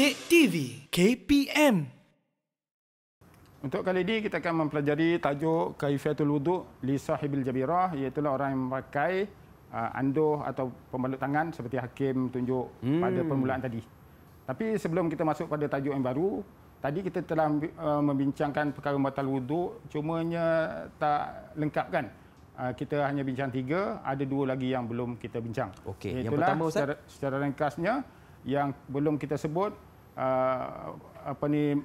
Dek TV KPM. Untuk kali ini kita akan mempelajari tajuk kaifiatul wuduk li sahibil jabirah iaitu orang yang memakai uh, anduh atau pembalut tangan seperti hakim tunjuk hmm. pada permulaan tadi. Tapi sebelum kita masuk pada tajuk yang baru, tadi kita telah uh, membincangkan perkara batal wuduk, cumanya tak lengkap kan? Uh, kita hanya bincang tiga, ada dua lagi yang belum kita bincang. Okay. yang lah pertama Ustaz? secara, secara ringkasnya yang belum kita sebut uh, apa ni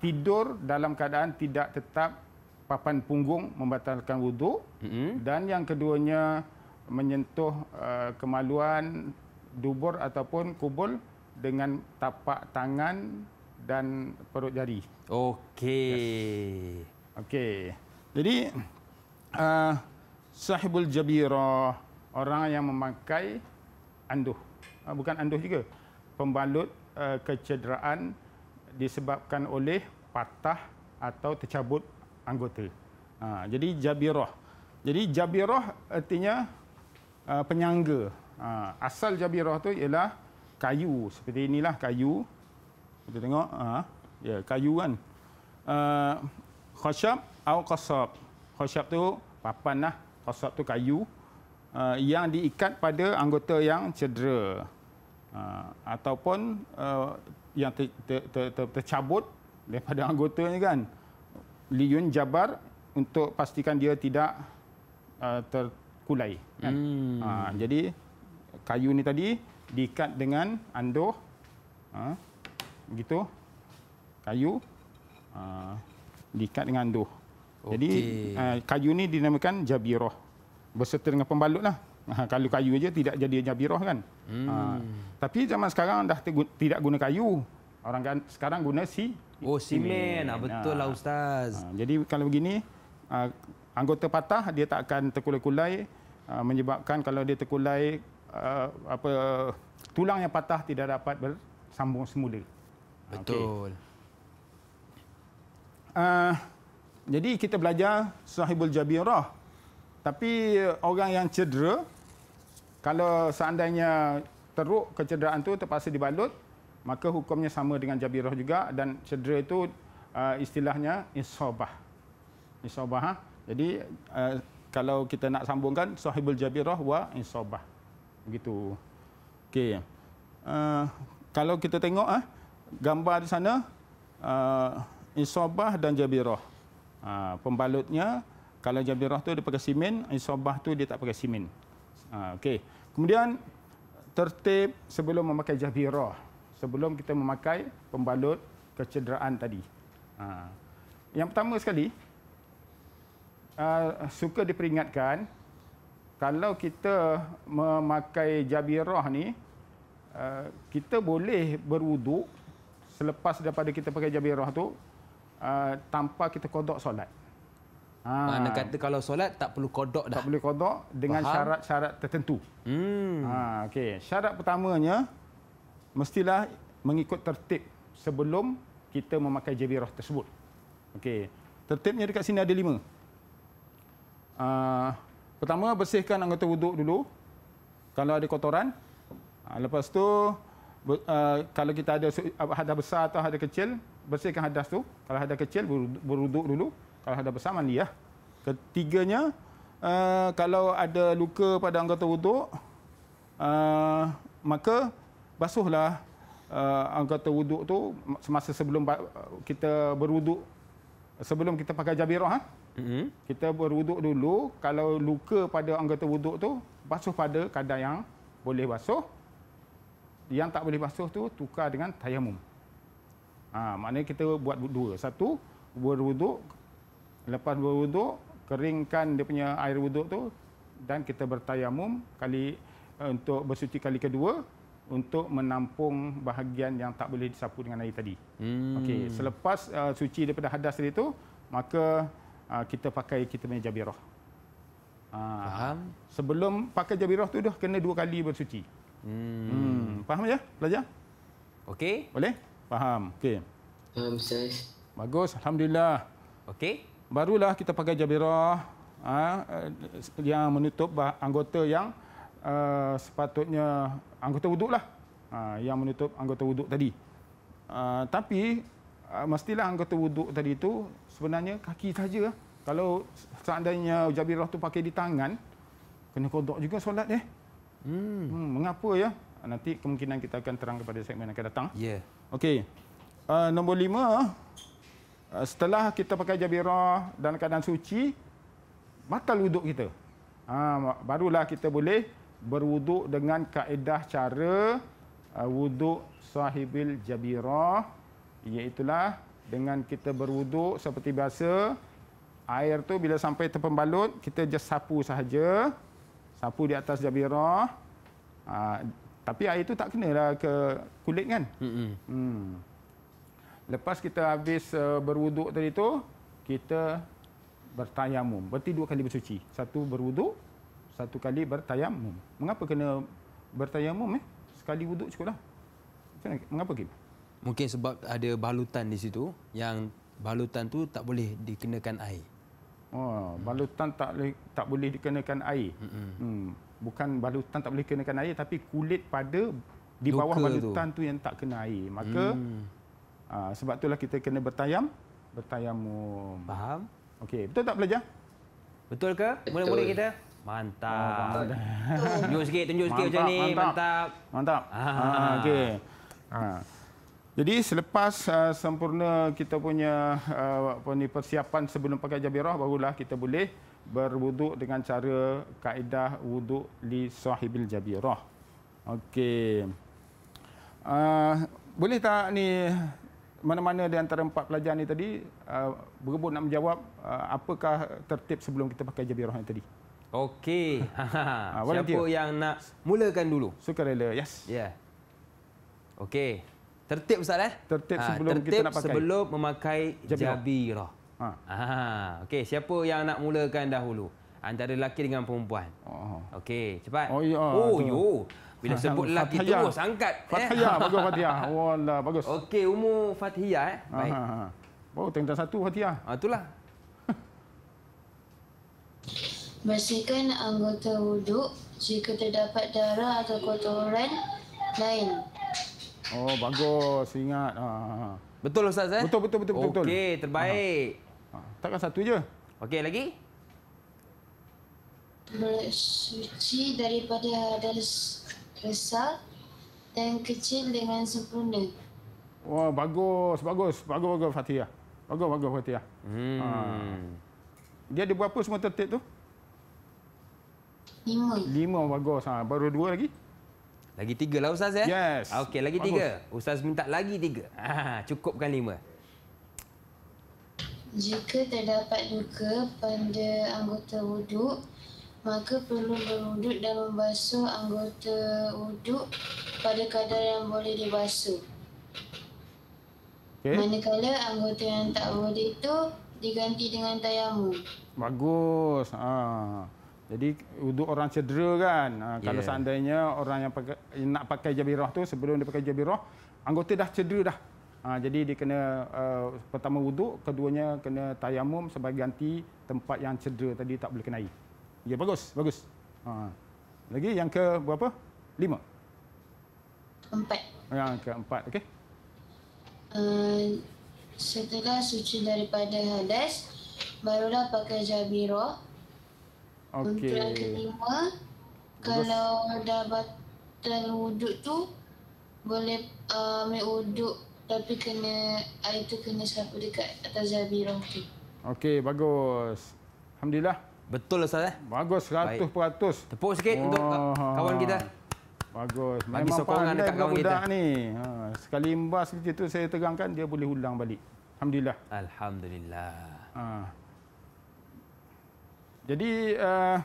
tidur dalam keadaan tidak tetap papan punggung membatalkan wudu mm-hmm. dan yang keduanya menyentuh uh, kemaluan dubur ataupun kubul dengan tapak tangan dan perut jari. Okey. Yes. Okey. Jadi uh, sahibul jabirah orang yang memakai anduh. Uh, bukan anduh juga. Pembalut Eh, kecederaan disebabkan oleh patah atau tercabut anggota. Ha, jadi jabirah. Jadi jabirah artinya uh, penyangga. Ha, asal jabirah tu ialah kayu. Seperti inilah kayu. Kita tengok. Ha, ya, yeah, kayu kan. Uh, eh, khosyab atau khosab. Khosab tu papan lah. Khosab tu kayu. Uh, yang diikat pada anggota yang cedera. Ah, ataupun uh, yang ter, ter, ter, ter, tercabut daripada anggota anggotanya kan liun jabar untuk pastikan dia tidak uh, terkulai kan hmm. uh, jadi kayu ni tadi diikat dengan anduh uh, gitu kayu uh, diikat dengan andoh. okay. jadi uh, kayu ni dinamakan jabiroh. berserta dengan pembalut lah Ha, kalau kayu aja tidak jadi birah kan hmm. ha, tapi zaman sekarang dah tidak guna kayu orang kan sekarang guna si oh simen ah betul lah ha. ustaz ha, jadi kalau begini ha, anggota patah dia tak akan terkulai-kulai ha, menyebabkan kalau dia terkulai uh, apa tulang yang patah tidak dapat bersambung semula betul okay. ha, jadi kita belajar sahibul Jabiroh, tapi orang yang cedera kalau seandainya teruk kecederaan tu terpaksa dibalut maka hukumnya sama dengan jabirah juga dan cedera itu uh, istilahnya isobah isobah ha? jadi uh, kalau kita nak sambungkan sahibul jabirah wa isobah begitu okey uh, kalau kita tengok ah uh, gambar di sana uh, isobah dan jabirah uh, pembalutnya kalau jabirah tu dia pakai simen isobah tu dia tak pakai simen Ha, okay. Kemudian tertib sebelum memakai jahbirah. Sebelum kita memakai pembalut kecederaan tadi. Ha. Yang pertama sekali, uh, suka diperingatkan kalau kita memakai jabirah ni, uh, kita boleh berwuduk selepas daripada kita pakai jabirah tu uh, tanpa kita kodok solat. Hmm. Ha. Mana kata kalau solat tak perlu kodok dah. Tak perlu kodok dengan syarat-syarat tertentu. Hmm. Ha, ah, okay. Syarat pertamanya, mestilah mengikut tertib sebelum kita memakai jebirah tersebut. Okay. Tertibnya dekat sini ada lima. Ha, pertama, bersihkan anggota wuduk dulu. Kalau ada kotoran. Ha, lepas tu, uh, kalau kita ada hadah besar atau hadah kecil, bersihkan hadas tu. Kalau hadah kecil, berwuduk dulu kalau ada bersaman dia. Lah. Ketiganya uh, kalau ada luka pada anggota wuduk uh, maka basuhlah uh, anggota wuduk tu semasa sebelum kita berwuduk sebelum kita pakai jabirah ha? mm-hmm. Kita berwuduk dulu kalau luka pada anggota wuduk tu basuh pada kadar yang boleh basuh. Yang tak boleh basuh tu tukar dengan tayamum. Ha, maknanya kita buat dua. Satu berwuduk lepas berwuduk keringkan dia punya air wuduk tu dan kita bertayamum kali eh, untuk bersuci kali kedua untuk menampung bahagian yang tak boleh disapu dengan air tadi. Hmm. Okey, selepas uh, suci daripada hadas tadi tu, maka uh, kita pakai kita punya jabirah. Uh, faham? Sebelum pakai jabirah tu dah kena dua kali bersuci. Hmm. hmm. Faham ya, pelajar? Okey. Boleh? Faham. Okey. Faham, Ustaz. Bagus, alhamdulillah. Okey barulah kita pakai jabirah ha, yang menutup anggota yang uh, sepatutnya anggota wuduk lah ha, yang menutup anggota wuduk tadi. Ha, tapi uh, mestilah anggota wuduk tadi itu sebenarnya kaki saja. Kalau seandainya jabirah tu pakai di tangan, kena kodok juga solat deh. Hmm. hmm mengapa ya? Nanti kemungkinan kita akan terang kepada segmen yang akan datang. Ya. Yeah. Okey. Uh, nombor lima, Eh, setelah kita pakai jabirah dan keadaan suci batal wuduk kita ha, barulah kita boleh berwuduk dengan kaedah cara uh, wuduk sahibil jabirah iaitulah dengan kita berwuduk seperti biasa air tu bila sampai terpembalut kita just sapu sahaja sapu di atas jabirah uh, tapi air itu tak kenalah ke kulit kan hmm, hmm. Lepas kita habis uh, berwuduk tadi tu, kita bertayamum. Berarti dua kali bersuci. Satu berwuduk, satu kali bertayamum. Mengapa kena bertayamum eh? Sekali wuduk cukuplah. Mengapa Kim? Mungkin sebab ada balutan di situ yang balutan tu tak boleh dikenakan air. Oh, hmm. balutan tak boleh tak boleh dikenakan air. Hmm. Bukan balutan tak boleh dikenakan air tapi kulit pada di bawah Luka balutan tu. tu yang tak kena air. Maka hmm. Ha, sebab itulah kita kena bertayam, bertayamum. Faham? Okey, betul tak belajar? Betul ke? Mula-mula kita mantap. Oh, tunjuk sikit, tunjuk sikit mantap, macam ni. Mantap. Mantap. mantap. Ha, okey. Ha. Jadi selepas uh, sempurna kita punya uh, persiapan sebelum pakai jabirah barulah kita boleh berwuduk dengan cara kaedah wuduk li sahibil jabirah. Okey. Uh, boleh tak ni mana-mana di antara empat pelajar ini tadi uh, berebut nak menjawab uh, apakah tertib sebelum kita pakai jabirah yang tadi. Okey. Ha, ha. ha. Ah, siapa yang nak mulakan dulu? Sukarela. Yes. Ya. Yeah. Okey. Tertib Ustaz eh? Tertib ha, sebelum tertib kita nak pakai. sebelum memakai jabirah. jabirah. Ha. ha. Ha. Okey, siapa yang nak mulakan dahulu? Antara lelaki dengan perempuan. Oh. Okey, cepat. Oh, ya. Oh, yo. Bila ah, sebut lelaki fathiyah. terus angkat. Fathiyah, eh. bagus Fathiyah. Wallah, bagus. Okey, umur Fathiyah eh. Baik. Aha. Baru oh, tengok satu Fathiyah. Ha, ah, itulah. Bersihkan anggota wuduk jika terdapat darah atau kotoran lain. Oh, bagus. Ingat. ah, ah Betul Ustaz eh? Betul, betul, betul. betul. Okey, terbaik. Ha. Takkan satu je. Okey, lagi? Bersuci daripada hadas besar dan kecil dengan sempurna. Wah, bagus, bagus, bagus, bagus Fatia, Bagus, bagus Fatia. Hmm. Ha. Dia ada berapa semua tertib tu? Lima. Lima bagus. Ha. Baru dua lagi? Lagi tiga lah Ustaz ya? Yes. Okey, lagi bagus. tiga. Ustaz minta lagi tiga. Ha. Cukupkan lima. Jika terdapat duka pada anggota wuduk, maka perlu berwuduk dan membasuh anggota wuduk pada kadar yang boleh dibasuh. Okay. Manakala anggota yang tak boleh itu diganti dengan tayamum. Bagus. Ha. Jadi wuduk orang cedera kan. Ha, kalau yeah. seandainya orang yang, pakai, yang nak pakai jabirah tu sebelum dia pakai jabirah, anggota dah cedera dah. Ha, jadi dia kena uh, pertama wuduk, keduanya kena tayamum sebagai ganti tempat yang cedera tadi tak boleh kena air. Ya, bagus, bagus. Ha. Lagi yang ke berapa? Lima? Empat. Ah, yang ke empat, okey. Uh, setelah suci daripada hadas, barulah pakai jabiro. Okey. Untuk yang kelima, bagus. kalau dah batal wuduk tu, boleh uh, ambil wuduk tapi kena air tu kena sapu dekat atas jabiro tu. Okay, bagus. Alhamdulillah. Betul Ustaz eh? Bagus 100%. Tepuk sikit oh, untuk kawan kita. Bagus. Memang Bagi sokongan dekat kawan kita. Ni. Ha, sekali imbas kerja tu saya terangkan dia boleh ulang balik. Alhamdulillah. Alhamdulillah. Ha. Jadi uh...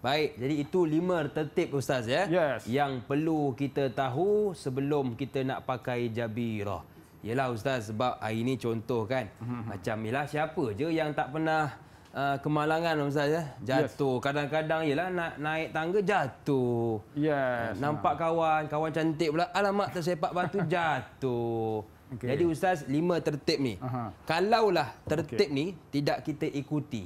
Baik, jadi itu lima tertib Ustaz ya. Yes. Yang perlu kita tahu sebelum kita nak pakai jabirah. Yelah Ustaz sebab hari ini contoh kan mm-hmm. Macam yelah siapa je yang tak pernah uh, kemalangan Ustaz ya Jatuh Kadang-kadang yelah nak naik tangga jatuh yes, Nampak nah. kawan, kawan cantik pula Alamak tersepak batu jatuh okay. Jadi Ustaz lima tertib ni uh-huh. Kalaulah tertib okay. ni tidak kita ikuti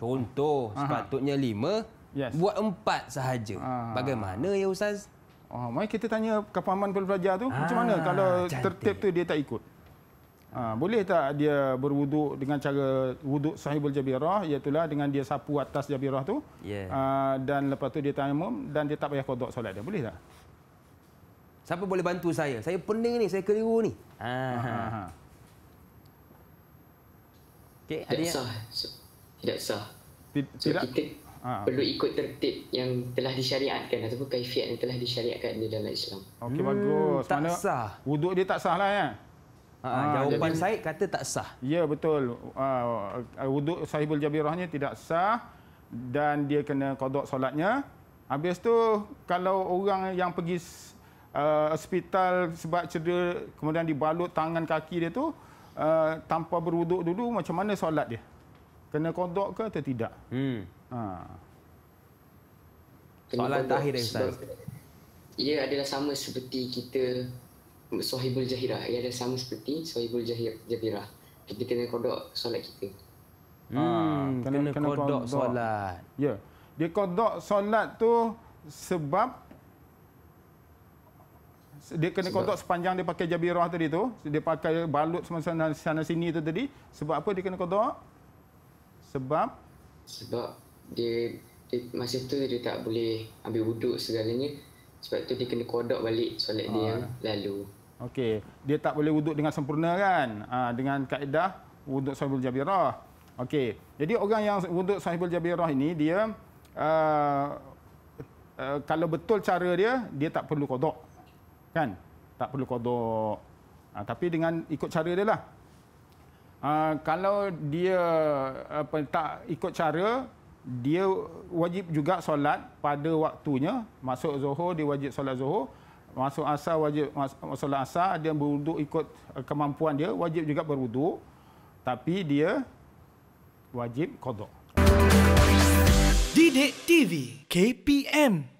Contoh uh-huh. sepatutnya lima yes. Buat empat sahaja uh-huh. Bagaimana ya Ustaz? Oh, ah, mai kita tanya kepahaman pelajar tu ah, macam mana ah, kalau cantik. tertib tu dia tak ikut. Ha, boleh tak dia berwuduk dengan cara wuduk sahibul jabirah iaitu lah dengan dia sapu atas jabirah tu yeah. ha, dan lepas tu dia tayamum dan dia tak payah kodok solat dia. Boleh tak? Siapa boleh bantu saya? Saya pening ni, saya keliru ni. Ha. Okey, ada Tidak sah. Tidak sah. Tidak. Tidak. Ha. Perlu ikut tertib yang telah disyariatkan ataupun kaifiat yang telah disyariatkan di dalam Islam. Okey hmm, bagus. Tak Mana sah. Wuduk dia tak sah lah ya. Eh? Ah, ha, ha, jawapan jadi, Syed kata tak sah. Ya betul. Uh, wuduk sahibul jabirahnya tidak sah dan dia kena kodok solatnya. Habis tu kalau orang yang pergi uh, hospital sebab cedera kemudian dibalut tangan kaki dia tu uh, tanpa berwuduk dulu macam mana solat dia? Kena kodok ke atau tidak? Hmm. Ha. Soalan Penyumbang terakhir dari Ustaz. Ia adalah sama seperti kita Sohibul Jahirah. Ia adalah sama seperti Sohibul Jahirah. Kita kena kodok solat kita. Ha, hmm, kena, kena, kena kodok, kodok solat. Ya. Dia kodok solat tu sebab dia kena kodok sepanjang dia pakai jabirah tadi tu. Dia pakai balut semasa sana, sana sini tu tadi. Sebab apa dia kena kodok? Sebab? Sebab dia, dia masa tu dia tak boleh ambil wuduk segalanya sebab tu dia kena kodok balik solat dia yang ah. lalu. Okey, dia tak boleh wuduk dengan sempurna kan? Ha, dengan kaedah wuduk sahibul jabirah. Okey. Jadi orang yang wuduk sahibul jabirah ini dia uh, uh, kalau betul cara dia dia tak perlu kodok. Kan? Tak perlu kodok. Ha, tapi dengan ikut cara dia lah. Uh, kalau dia apa, tak ikut cara, dia wajib juga solat pada waktunya masuk zuhur dia wajib solat zuhur masuk asar wajib mas, solat asar dia berwuduk ikut kemampuan dia wajib juga berwuduk tapi dia wajib qada Didik TV KPM